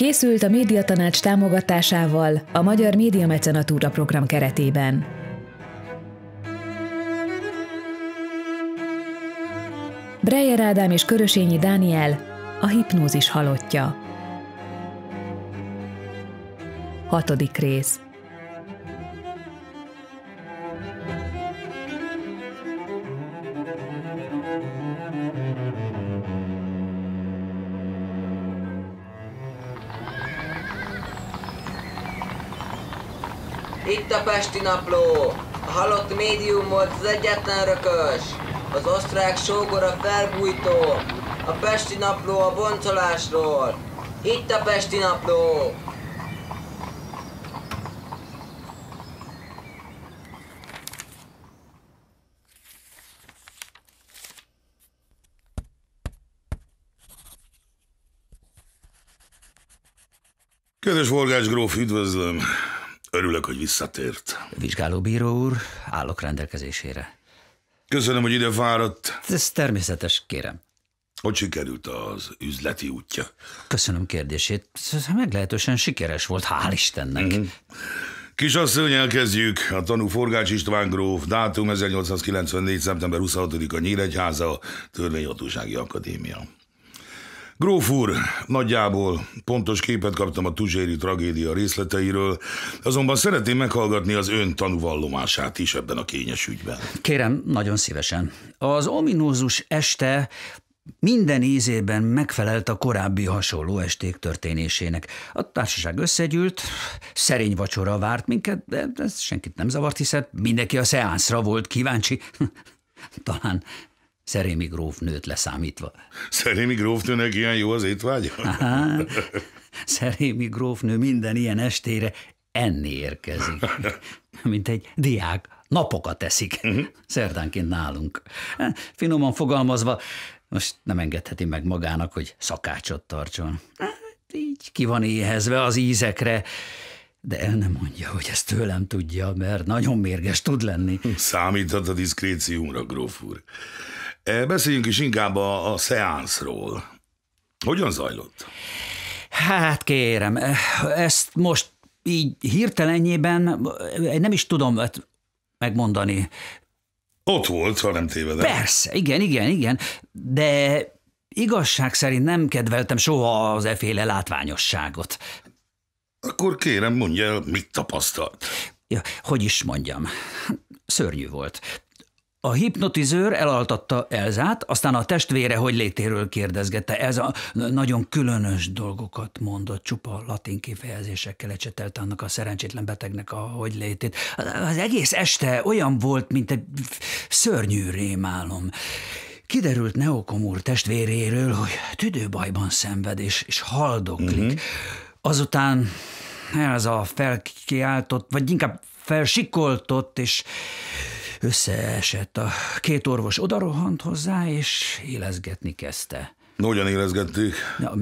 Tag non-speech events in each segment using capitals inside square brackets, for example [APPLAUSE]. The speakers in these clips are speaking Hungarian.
Készült a Médiatanács támogatásával a Magyar Média Mecenatúra program keretében. Breyer Ádám és Körösényi Dániel a hipnózis halottja. Hatodik rész. Budapesti Napló! A halott médium volt az egyetlen rökös. Az osztrák sógor a felbújtó. A Pesti Napló a boncolásról. Itt a Pesti Napló! Kedves Volgács gróf, üdvözlöm! Örülök, hogy visszatért. Vizsgálóbíró úr, állok rendelkezésére. Köszönöm, hogy ide fáradt. Ez természetes, kérem. Hogy sikerült az üzleti útja? Köszönöm kérdését. Ez Meglehetősen sikeres volt, hál' Istennek. Mm. Kisasszony, kezdjük. A tanú Forgács István gróf, dátum 1894. szeptember 26-a Nyíregyháza, Törvényhatósági Akadémia. Gróf úr, nagyjából pontos képet kaptam a Tuzséri tragédia részleteiről, azonban szeretném meghallgatni az ön tanúvallomását is ebben a kényes ügyben. Kérem, nagyon szívesen. Az ominózus este minden ízében megfelelt a korábbi hasonló esték történésének. A társaság összegyűlt, szerény vacsora várt minket, de ez senkit nem zavart, hiszen mindenki a szeánszra volt kíváncsi. [LAUGHS] Talán Szerémi grófnőt leszámítva. Szerémi grófnőnek ilyen jó az étvágya? Hát, Szerémi grófnő minden ilyen estére enni érkezik, mint egy diák napokat teszik, mhm. szerdánként nálunk. Finoman fogalmazva, most nem engedheti meg magának, hogy szakácsot tartson. Hát így ki van éhezve az ízekre, de el nem mondja, hogy ezt tőlem tudja, mert nagyon mérges tud lenni. Számíthat a diszkréciumra, gróf úr. E, beszéljünk is inkább a, a szeánszról. Hogyan zajlott? Hát kérem, e, ezt most így hirtelenjében e, nem is tudom hát, megmondani. Ott volt, ha nem tévedek. Persze, igen, igen, igen, de igazság szerint nem kedveltem soha az eféle látványosságot. Akkor kérem, mondja mit tapasztalt. Ja, hogy is mondjam, szörnyű volt. A hipnotizőr elaltatta Elzát, aztán a testvére hogy létéről kérdezgette. ez a nagyon különös dolgokat mondott, csupa latin kifejezésekkel ecsetelt annak a szerencsétlen betegnek a hogy létét. Az egész este olyan volt, mint egy szörnyű rémálom. Kiderült Neokom úr testvéréről, hogy tüdőbajban szenved és, és haldoklik. Mm-hmm. Azután a felkiáltott, vagy inkább felsikoltott, és összeesett. A két orvos odarohant hozzá, és élezgetni kezdte. Na, hogyan élezgették?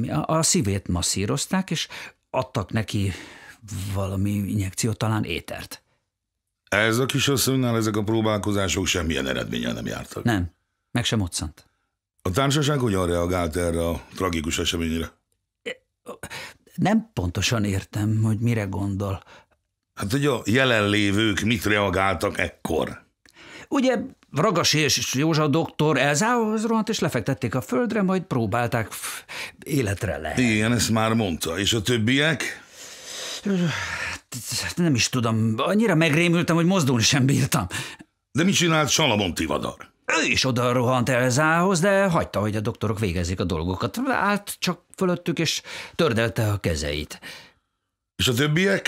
A, a szívét masszírozták, és adtak neki valami injekciót, talán étert. Ez a kisasszonynál ezek a próbálkozások semmilyen eredménnyel nem jártak. Nem, meg sem otszant. A társaság hogyan reagált erre a tragikus eseményre? E, nem pontosan értem, hogy mire gondol. Hát, hogy a jelenlévők mit reagáltak ekkor? Ugye Ragasi és Józsa doktor Elzához rohant, és lefektették a földre, majd próbálták életre le. Igen, ezt már mondta. És a többiek? Hát, nem is tudom, annyira megrémültem, hogy mozdulni sem bírtam. De mit csinált Salamon Tivadar? Ő is oda rohant Elzához, de hagyta, hogy a doktorok végezzék a dolgokat. Állt csak fölöttük, és tördelte a kezeit. És a többiek?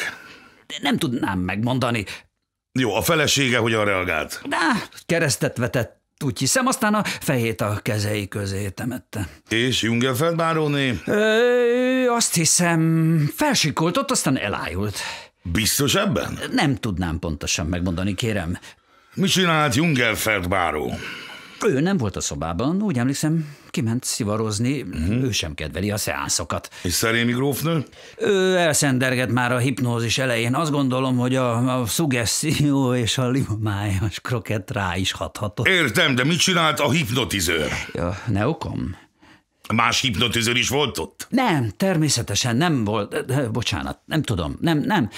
De nem tudnám megmondani. Jó, a felesége hogyan reagált? De keresztet vetett, úgy hiszem, aztán a fejét a kezei közé temette. És Jungenfeld Báróné? Ö, azt hiszem, felsikoltott, aztán elájult. Biztos ebben? Nem tudnám pontosan megmondani, kérem. Mi csinált Jungenfeld Báró? Ő nem volt a szobában, úgy emlékszem, kiment szivarozni, uh-huh. ő sem kedveli a szeánszokat. És Szerémi grófnő? Ő elszenderget már a hipnózis elején. Azt gondolom, hogy a, a szugesszió és a limomájas kroket rá is hathatott. Értem, de mit csinált a hipnotizőr? Ja, ne okom. Más hipnotizőr is volt ott? Nem, természetesen nem volt. Bocsánat, nem tudom, nem, nem.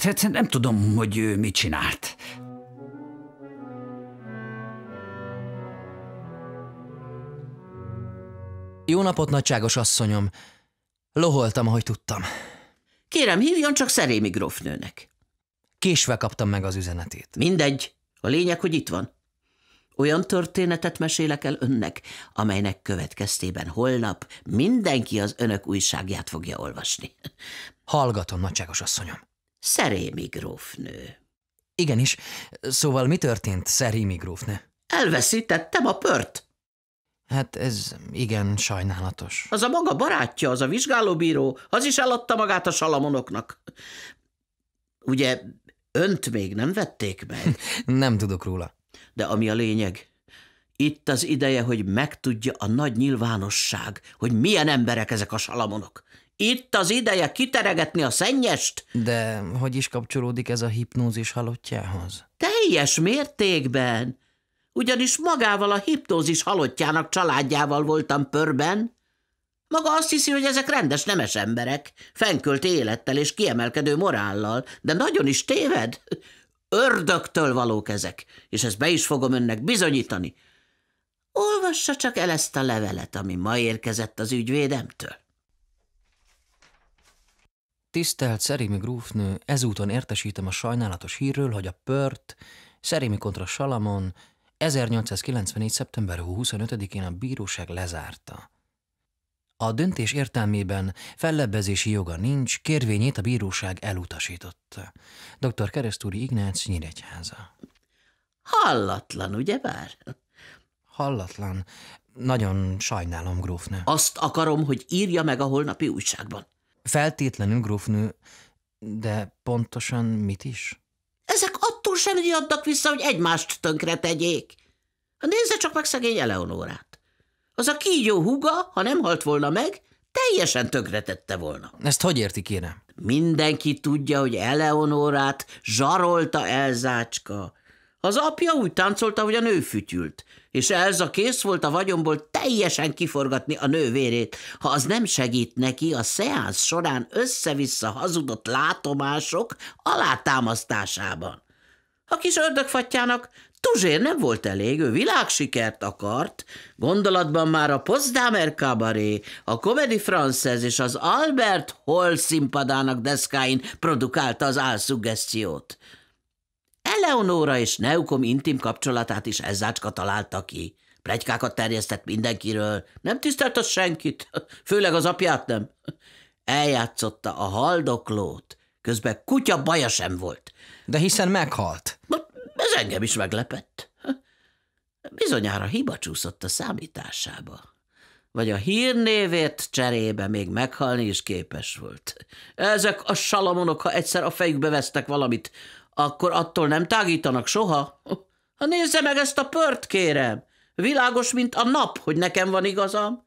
Tehát nem tudom, hogy ő mit csinált. Jó napot, nagyságos asszonyom. Loholtam, ahogy tudtam. Kérem, hívjon csak Szerémi grófnőnek. Késve kaptam meg az üzenetét. Mindegy. A lényeg, hogy itt van. Olyan történetet mesélek el önnek, amelynek következtében holnap mindenki az önök újságját fogja olvasni. Hallgatom, nagyságos asszonyom. Szerémi grófnő. Igenis. Szóval mi történt, Szerémi grófnő? Elveszítettem a pört. Hát ez igen sajnálatos. Az a maga barátja, az a vizsgálóbíró, az is eladta magát a salamonoknak. Ugye önt még nem vették meg? [LAUGHS] nem tudok róla. De ami a lényeg, itt az ideje, hogy megtudja a nagy nyilvánosság, hogy milyen emberek ezek a salamonok. Itt az ideje kiteregetni a szennyest. De hogy is kapcsolódik ez a hipnózis halottjához? Teljes mértékben ugyanis magával a hipnózis halottjának családjával voltam pörben. Maga azt hiszi, hogy ezek rendes nemes emberek, fenkölt élettel és kiemelkedő morállal, de nagyon is téved. Ördögtől valók ezek, és ezt be is fogom önnek bizonyítani. Olvassa csak el ezt a levelet, ami ma érkezett az ügyvédemtől. Tisztelt Szerémi grúfnő, ezúton értesítem a sajnálatos hírről, hogy a Pört, Szerémi kontra Salamon, 1894. szeptember 25-én a bíróság lezárta. A döntés értelmében fellebbezési joga nincs, kérvényét a bíróság elutasította. Dr. Keresztúri Ignác Nyíregyháza. Hallatlan, ugye bár? Hallatlan. Nagyon sajnálom, grófnő. Azt akarom, hogy írja meg a holnapi újságban. Feltétlenül, grófnő, de pontosan mit is? Ezek attól sem riadnak vissza, hogy egymást tönkre tegyék. nézze csak meg szegény Eleonórát. Az a kígyó húga, ha nem halt volna meg, teljesen tönkretette volna. Ezt hogy érti, kéne? Mindenki tudja, hogy Eleonórát zsarolta Elzácska. Az apja úgy táncolta, hogy a nő fütyült, és Elza kész volt a vagyomból teljesen kiforgatni a nővérét. Ha az nem segít neki, a szeánsz során össze-vissza hazudott látomások alátámasztásában. A kis ördögfattyának Tuzsér nem volt elég, ő világsikert akart. Gondolatban már a Potsdamer Cabaret, a Comedy Frances és az Albert Hall színpadának deszkáin produkálta az álszuggesziót. Eleonóra és Neukom intim kapcsolatát is ezzácska találta ki. Plegykákat terjesztett mindenkiről, nem tisztelt az senkit, [LAUGHS] főleg az apját nem. Eljátszotta a haldoklót, közben kutya baja sem volt. De hiszen meghalt. Ez engem is meglepett. Bizonyára hiba csúszott a számításába. Vagy a hírnévét cserébe még meghalni is képes volt. Ezek a salamonok, ha egyszer a fejükbe vesznek valamit, akkor attól nem tágítanak soha. Ha nézze meg ezt a pört, kérem! Világos, mint a nap, hogy nekem van igazam.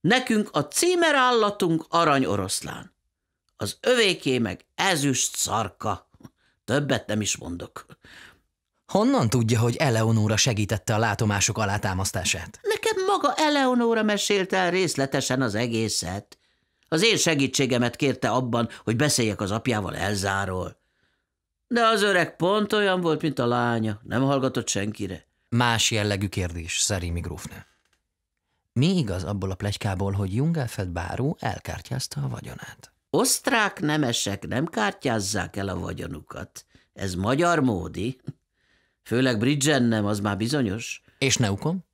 Nekünk a címerállatunk arany oroszlán. Az övéké meg ezüst szarka. Többet nem is mondok. Honnan tudja, hogy Eleonóra segítette a látomások alátámasztását? Nekem maga Eleonóra mesélte el részletesen az egészet. Az én segítségemet kérte abban, hogy beszéljek az apjával Elzáról. De az öreg pont olyan volt, mint a lánya, nem hallgatott senkire. Más jellegű kérdés, Szerimi grófnő. Mi igaz abból a plegykából, hogy Jungelfeld báró elkártyázta a vagyonát? Osztrák nemesek nem kártyázzák el a vagyonukat. Ez magyar módi. Főleg Bridgen nem, az már bizonyos. És Neukom?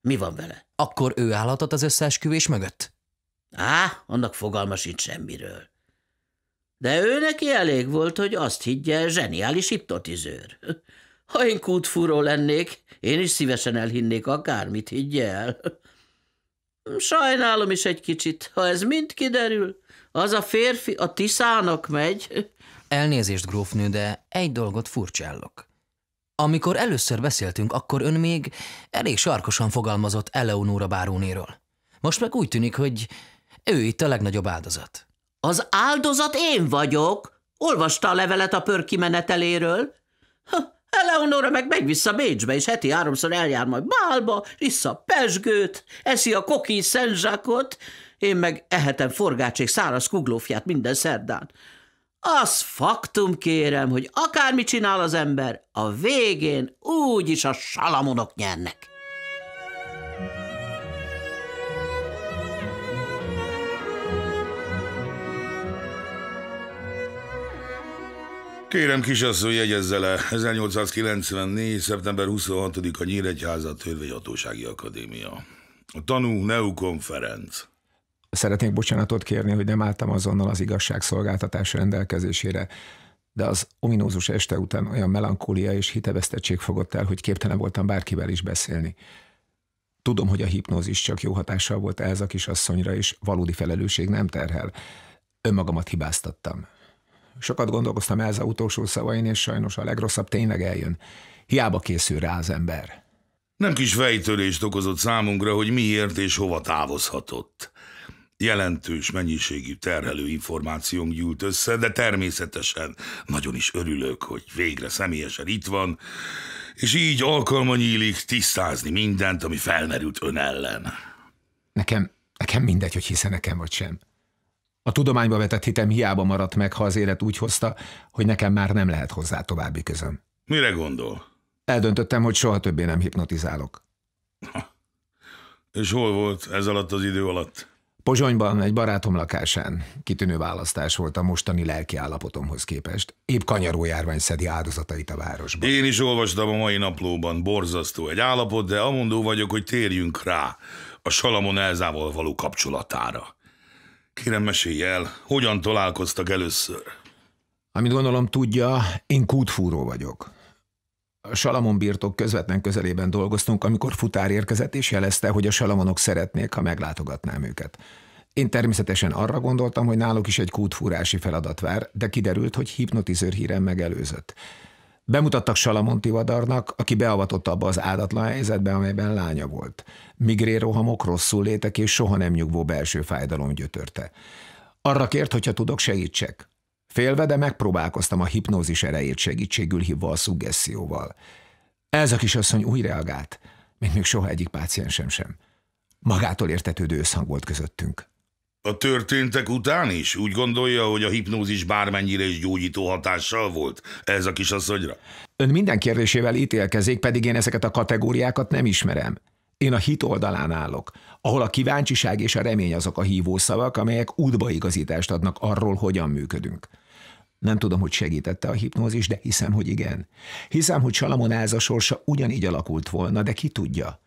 Mi van vele? Akkor ő állhatott az összeesküvés mögött? Á, annak fogalma sincs semmiről. De ő neki elég volt, hogy azt higgye, zseniális hipnotizőr. Ha én kútfúró lennék, én is szívesen elhinnék akármit, higgye el. Sajnálom is egy kicsit, ha ez mind kiderül, az a férfi a Tiszának megy. Elnézést, grófnő, de egy dolgot furcsállok. Amikor először beszéltünk, akkor ön még elég sarkosan fogalmazott Eleonóra bárónéről. Most meg úgy tűnik, hogy ő itt a legnagyobb áldozat. Az áldozat én vagyok. Olvasta a levelet a pör kimeneteléről. Ha, Eleonora meg megy vissza Bécsbe, és heti háromszor eljár majd Bálba, vissza Pesgőt, eszi a koki szenzsákot, én meg ehetem forgácsék száraz kuglófját minden szerdán. Az faktum kérem, hogy akármit csinál az ember, a végén úgyis a salamonok nyernek. Kérem kisasszony, jegyezze le. 1894. szeptember 26-a Nyíregyháza Törvényhatósági Akadémia. A tanú Neukon Ferenc. Szeretnék bocsánatot kérni, hogy nem álltam azonnal az igazságszolgáltatás rendelkezésére, de az ominózus este után olyan melankólia és hitevesztettség fogott el, hogy képtelen voltam bárkivel is beszélni. Tudom, hogy a hipnózis csak jó hatással volt a kisasszonyra, és valódi felelősség nem terhel. Önmagamat hibáztattam. Sokat gondolkoztam a utolsó szavain, és sajnos a legrosszabb tényleg eljön. Hiába készül rá az ember. Nem kis fejtörést okozott számunkra, hogy miért és hova távozhatott. Jelentős mennyiségű terhelő információnk gyűlt össze, de természetesen nagyon is örülök, hogy végre személyesen itt van, és így alkalma nyílik tisztázni mindent, ami felmerült ön ellen. Nekem, nekem mindegy, hogy hiszen nekem vagy sem. A tudományba vetett hitem hiába maradt meg, ha az élet úgy hozta, hogy nekem már nem lehet hozzá további közöm. Mire gondol? Eldöntöttem, hogy soha többé nem hipnotizálok. Ha. És hol volt ez alatt az idő alatt? Pozsonyban egy barátom lakásán kitűnő választás volt a mostani lelki állapotomhoz képest. Épp kanyaró járvány szedi áldozatait a városban. Én is olvastam a mai naplóban, borzasztó egy állapot, de amondó vagyok, hogy térjünk rá a Salamon Elzával való kapcsolatára. Kérem, mesélj el, hogyan találkoztak először? Amit gondolom tudja, én kútfúró vagyok. Salamon birtok közvetlen közelében dolgoztunk, amikor futár érkezett és jelezte, hogy a Salamonok szeretnék, ha meglátogatnám őket. Én természetesen arra gondoltam, hogy náluk is egy kútfúrási feladat vár, de kiderült, hogy hipnotizőr hírem megelőzött. Bemutattak Salamon Tivadarnak, aki beavatott abba az áldatlan helyzetbe, amelyben lánya volt. Migrérohamok, rosszul létek és soha nem nyugvó belső fájdalom gyötörte. Arra kért, hogyha tudok, segítsek. Félve, de megpróbálkoztam a hipnózis erejét segítségül hívva a szuggesszióval. Ez a kisasszony úgy reagált, mint még soha egyik páciensem sem. Magától értetődő összhang volt közöttünk. A történtek után is úgy gondolja, hogy a hipnózis bármennyire is gyógyító hatással volt ez a kisasszonyra? Ön minden kérdésével ítélkezik, pedig én ezeket a kategóriákat nem ismerem. Én a hit oldalán állok, ahol a kíváncsiság és a remény azok a hívószavak, amelyek útbaigazítást adnak arról, hogyan működünk. Nem tudom, hogy segítette a hipnózis, de hiszem, hogy igen. Hiszem, hogy Salamon Elza sorsa ugyanígy alakult volna, de ki tudja,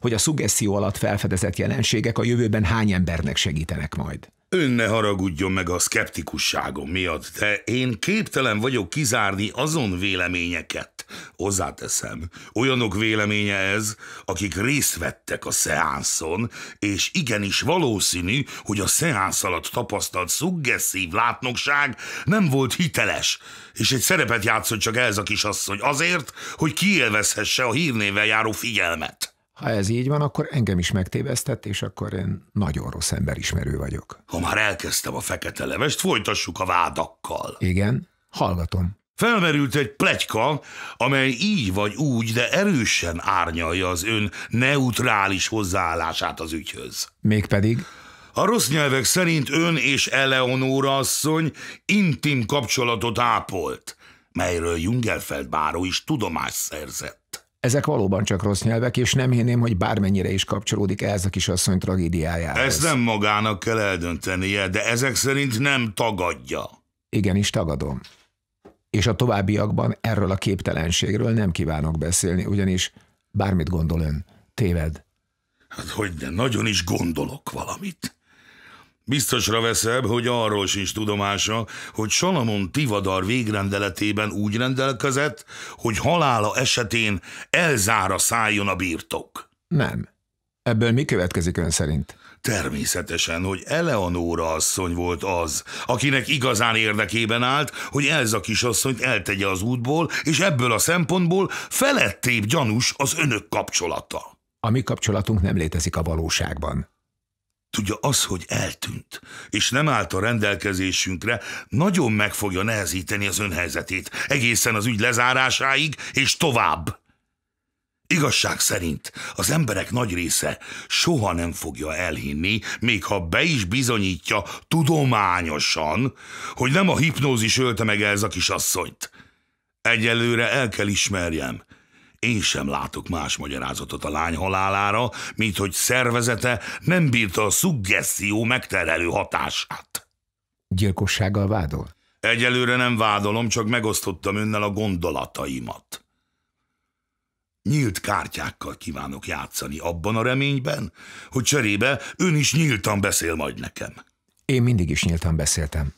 hogy a szuggeszió alatt felfedezett jelenségek a jövőben hány embernek segítenek majd. Ön ne haragudjon meg a szkeptikusságom miatt, de én képtelen vagyok kizárni azon véleményeket. Hozzáteszem, olyanok véleménye ez, akik részt vettek a szeánszon, és igenis valószínű, hogy a szeánsz alatt tapasztalt szuggesszív látnokság nem volt hiteles, és egy szerepet játszott csak ez a kisasszony azért, hogy kiélvezhesse a hírnével járó figyelmet. Ha ez így van, akkor engem is megtévesztett, és akkor én nagyon rossz emberismerő vagyok. Ha már elkezdtem a fekete levest, folytassuk a vádakkal. Igen, hallgatom. Felmerült egy plegyka, amely így vagy úgy, de erősen árnyalja az ön neutrális hozzáállását az ügyhöz. Mégpedig? A rossz nyelvek szerint ön és Eleonóra asszony intim kapcsolatot ápolt, melyről Jungelfeld báró is tudomást szerzett. Ezek valóban csak rossz nyelvek, és nem hinném, hogy bármennyire is kapcsolódik ez a kisasszony tragédiájához. Ezt nem magának kell eldöntenie, de ezek szerint nem tagadja. Igenis tagadom. És a továbbiakban erről a képtelenségről nem kívánok beszélni, ugyanis bármit gondol ön, téved. Hát hogy de nagyon is gondolok valamit. Biztosra veszem, hogy arról sincs tudomása, hogy Salamon Tivadar végrendeletében úgy rendelkezett, hogy halála esetén elzára szálljon a birtok. Nem. Ebből mi következik ön szerint? Természetesen, hogy Eleonóra asszony volt az, akinek igazán érdekében állt, hogy Elza kisasszonyt eltegye az útból, és ebből a szempontból felettébb gyanús az önök kapcsolata. A mi kapcsolatunk nem létezik a valóságban. Tudja, az, hogy eltűnt, és nem állt a rendelkezésünkre, nagyon meg fogja nehezíteni az önhelyzetét, egészen az ügy lezárásáig és tovább. Igazság szerint az emberek nagy része soha nem fogja elhinni, még ha be is bizonyítja tudományosan, hogy nem a hipnózis ölte meg ez a kisasszonyt. Egyelőre el kell ismerjem, én sem látok más magyarázatot a lány halálára, mint hogy szervezete nem bírta a szuggeszió megterelő hatását. Gyilkossággal vádol? Egyelőre nem vádolom, csak megosztottam önnel a gondolataimat. Nyílt kártyákkal kívánok játszani abban a reményben, hogy cserébe ön is nyíltan beszél majd nekem. Én mindig is nyíltan beszéltem.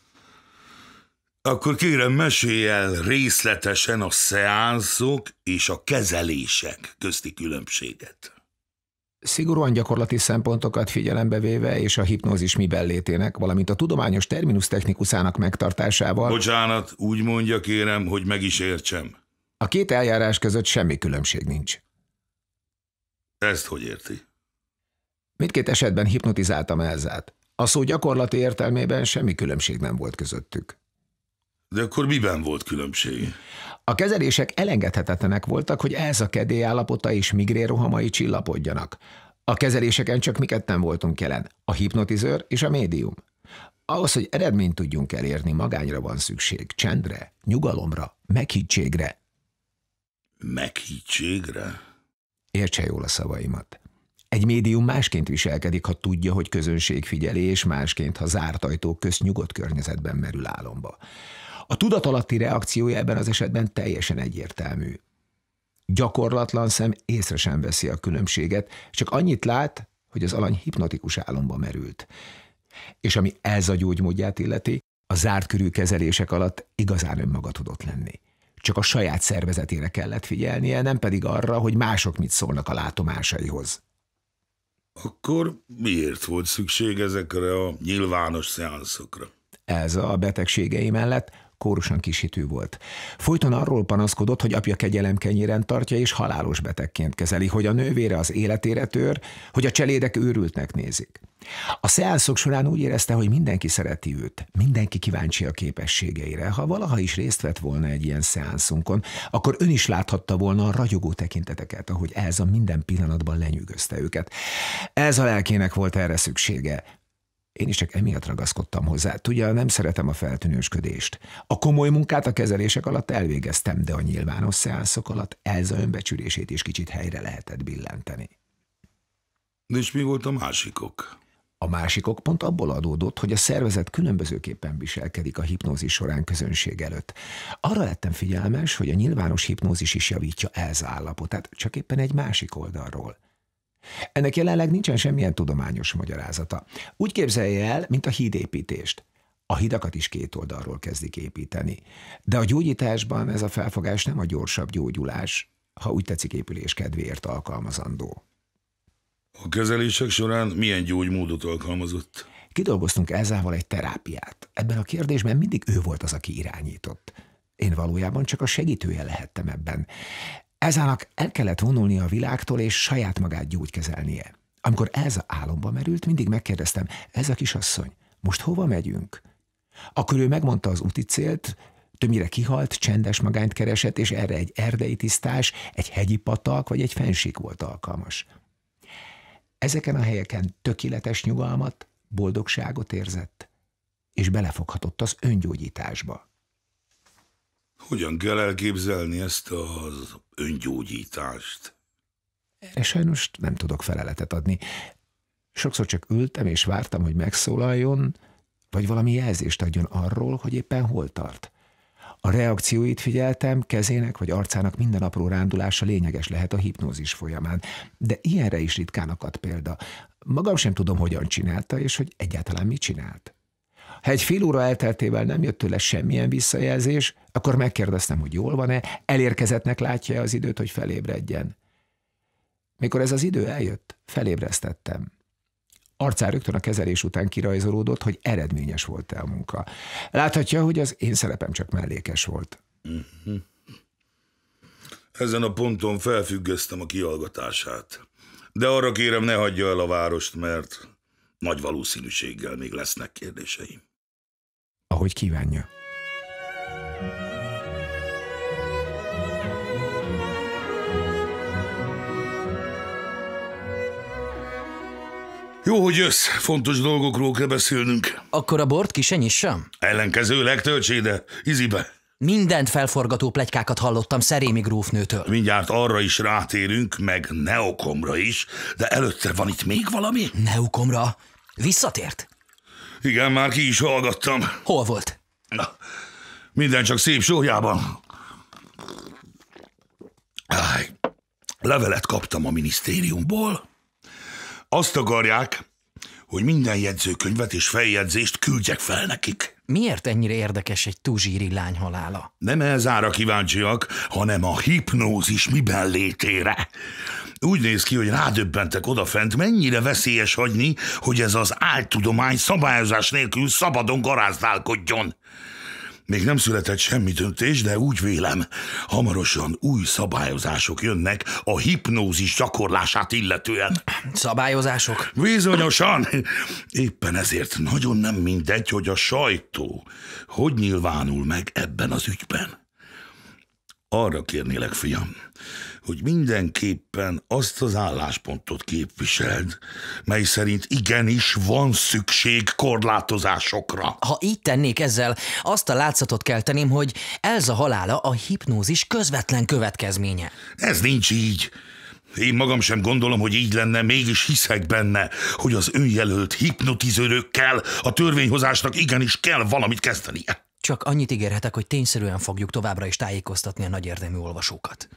Akkor kérem, mesélj el részletesen a szeánszok és a kezelések közti különbséget. Szigorúan gyakorlati szempontokat figyelembe véve és a hipnózis mi bellétének, valamint a tudományos terminus technikusának megtartásával... Bocsánat, úgy mondja kérem, hogy meg is értsem. A két eljárás között semmi különbség nincs. Ezt hogy érti? Mindkét esetben hipnotizáltam Elzát. A szó gyakorlati értelmében semmi különbség nem volt közöttük. De akkor miben volt különbség? A kezelések elengedhetetlenek voltak, hogy ez a kedély állapota és migrérohamai csillapodjanak. A kezeléseken csak mi ketten voltunk jelen, a hipnotizőr és a médium. Ahhoz, hogy eredményt tudjunk elérni, magányra van szükség, csendre, nyugalomra, meghittségre. Meghittségre? Értse jól a szavaimat. Egy médium másként viselkedik, ha tudja, hogy közönség figyeli, és másként, ha zárt ajtók közt nyugodt környezetben merül álomba. A tudatalatti reakciója ebben az esetben teljesen egyértelmű. Gyakorlatlan szem észre sem veszi a különbséget, csak annyit lát, hogy az alany hipnotikus álomba merült. És ami ez a gyógymódját illeti, a zárt körű kezelések alatt igazán önmaga tudott lenni. Csak a saját szervezetére kellett figyelnie, nem pedig arra, hogy mások mit szólnak a látomásaihoz. Akkor miért volt szükség ezekre a nyilvános szeánszokra? Ez a betegségei mellett kórusan kisítő volt. Folyton arról panaszkodott, hogy apja kenyéren tartja és halálos betegként kezeli, hogy a nővére az életére tör, hogy a cselédek őrültnek nézik. A szeánszok során úgy érezte, hogy mindenki szereti őt, mindenki kíváncsi a képességeire. Ha valaha is részt vett volna egy ilyen szeánszunkon, akkor ön is láthatta volna a ragyogó tekinteteket, ahogy a minden pillanatban lenyűgözte őket. a lelkének volt erre szüksége. Én is csak emiatt ragaszkodtam hozzá. Tudja, nem szeretem a feltűnősködést. A komoly munkát a kezelések alatt elvégeztem, de a nyilvános szeánszok alatt a önbecsülését is kicsit helyre lehetett billenteni. De és mi volt a másikok? A másikok pont abból adódott, hogy a szervezet különbözőképpen viselkedik a hipnózis során közönség előtt. Arra lettem figyelmes, hogy a nyilvános hipnózis is javítja ez állapotát, csak éppen egy másik oldalról. Ennek jelenleg nincsen semmilyen tudományos magyarázata. Úgy képzelje el, mint a hídépítést. A hidakat is két oldalról kezdik építeni. De a gyógyításban ez a felfogás nem a gyorsabb gyógyulás, ha úgy tetszik épülés kedvéért alkalmazandó. A kezelések során milyen gyógymódot alkalmazott? Kidolgoztunk ezával egy terápiát. Ebben a kérdésben mindig ő volt az, aki irányított. Én valójában csak a segítője lehettem ebben. Elzának el kellett vonulnia a világtól, és saját magát gyógykezelnie. Amikor Elza álomba merült, mindig megkérdeztem, ez a kisasszony, most hova megyünk? Akkor ő megmondta az úti célt, tömire kihalt, csendes magányt keresett, és erre egy erdei tisztás, egy hegyi patak vagy egy fensík volt alkalmas. Ezeken a helyeken tökéletes nyugalmat, boldogságot érzett, és belefoghatott az öngyógyításba. Hogyan kell elképzelni ezt az öngyógyítást? És sajnos nem tudok feleletet adni. Sokszor csak ültem és vártam, hogy megszólaljon, vagy valami jelzést adjon arról, hogy éppen hol tart. A reakcióit figyeltem, kezének vagy arcának minden apró rándulása lényeges lehet a hipnózis folyamán, de ilyenre is ritkán akadt példa. Magam sem tudom, hogyan csinálta, és hogy egyáltalán mit csinált. Ha egy fél óra elteltével nem jött tőle semmilyen visszajelzés, akkor megkérdeztem, hogy jól van-e, elérkezettnek látja az időt, hogy felébredjen. Mikor ez az idő eljött, felébresztettem. Arcán rögtön a kezelés után kirajzolódott, hogy eredményes volt-e a munka. Láthatja, hogy az én szerepem csak mellékes volt. Mhm. Ezen a ponton felfüggesztem a kiallgatását. De arra kérem, ne hagyja el a várost, mert nagy valószínűséggel még lesznek kérdéseim ahogy kívánja. Jó, hogy jössz, fontos dolgokról kell beszélnünk. Akkor a bort ki sem. Ellenkezőleg töltsé ide, izibe. Mindent felforgató plegykákat hallottam Szerémi grófnőtől. Mindjárt arra is rátérünk, meg Neokomra is, de előtte van itt még valami? Neokomra? Visszatért? Igen, már ki is hallgattam. Hol volt? Na, minden csak szép sójában. Áj, levelet kaptam a minisztériumból. Azt akarják, hogy minden jegyzőkönyvet és feljegyzést küldjek fel nekik. Miért ennyire érdekes egy tuzsíri lány halála? Nem elzára kíváncsiak, hanem a hipnózis miben létére. Úgy néz ki, hogy rádöbbentek odafent, mennyire veszélyes hagyni, hogy ez az áltudomány szabályozás nélkül szabadon garázdálkodjon. Még nem született semmi döntés, de úgy vélem, hamarosan új szabályozások jönnek a hipnózis gyakorlását illetően. Szabályozások? Bizonyosan! Éppen ezért nagyon nem mindegy, hogy a sajtó hogy nyilvánul meg ebben az ügyben. Arra kérnélek, fiam, hogy mindenképpen azt az álláspontot képviseld, mely szerint igenis van szükség korlátozásokra. Ha így tennék ezzel, azt a látszatot kelteném, hogy a halála a hipnózis közvetlen következménye. Ez nincs így. Én magam sem gondolom, hogy így lenne, mégis hiszek benne, hogy az önjelölt hipnotizőrökkel a törvényhozásnak igenis kell valamit kezdenie. Csak annyit ígérhetek, hogy tényszerűen fogjuk továbbra is tájékoztatni a nagy érdemű olvasókat.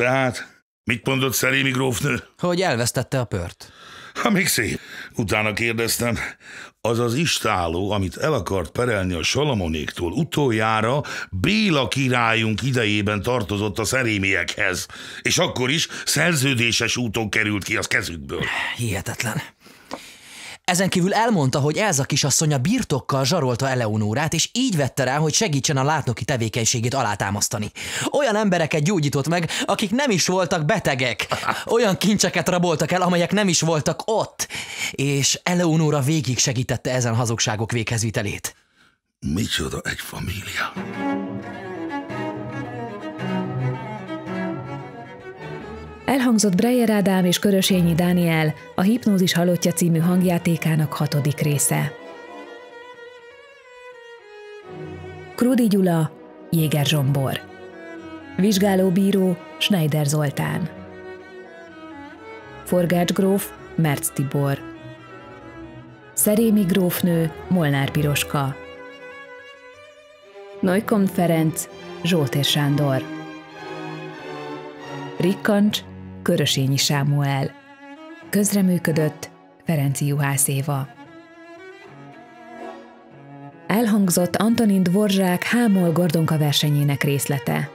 Tehát, mit mondott Szelémi grófnő? Hogy elvesztette a pört. Ha még szép. Utána kérdeztem, az az istáló, amit el akart perelni a Salamonéktól utoljára, Béla királyunk idejében tartozott a szerémiekhez, és akkor is szerződéses úton került ki az kezükből. Hihetetlen. Ezen kívül elmondta, hogy Elza kisasszonya birtokkal zsarolta Eleonórát, és így vette rá, hogy segítsen a látnoki tevékenységét alátámasztani. Olyan embereket gyógyított meg, akik nem is voltak betegek. [LAUGHS] Olyan kincseket raboltak el, amelyek nem is voltak ott. És Eleonóra végig segítette ezen hazugságok véghezvitelét. Micsoda egy família. Elhangzott Breyer Ádám és Körösényi Dániel a Hipnózis halottja című hangjátékának hatodik része. Krudi Gyula, Jéger Zsombor. bíró, Schneider Zoltán. Forgács gróf, Merc Tibor. Szerémi grófnő, Molnár Piroska. Neukom Ferenc, Zsótér Sándor. Rikkancs, Körösényi Sámuel. Közreműködött Ferenci Juhász Éva. Elhangzott Antonin Dvorzsák Hámol Gordonka versenyének részlete.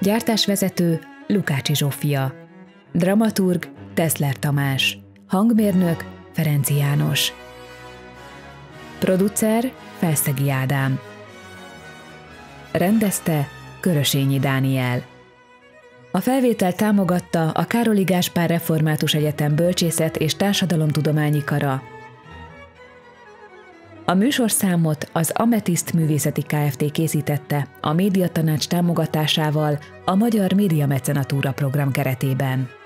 Gyártásvezető Lukácsi Zsófia. Dramaturg Teszler Tamás. Hangmérnök Ferenci János. Producer Felszegi Ádám. Rendezte Körösényi Dániel. A felvételt támogatta a Károli Gáspár Református Egyetem Bölcsészet és Társadalomtudományi Kara. A műsorszámot az Ametiszt Művészeti Kft. készítette a médiatanács támogatásával a Magyar Média Mecenatúra program keretében.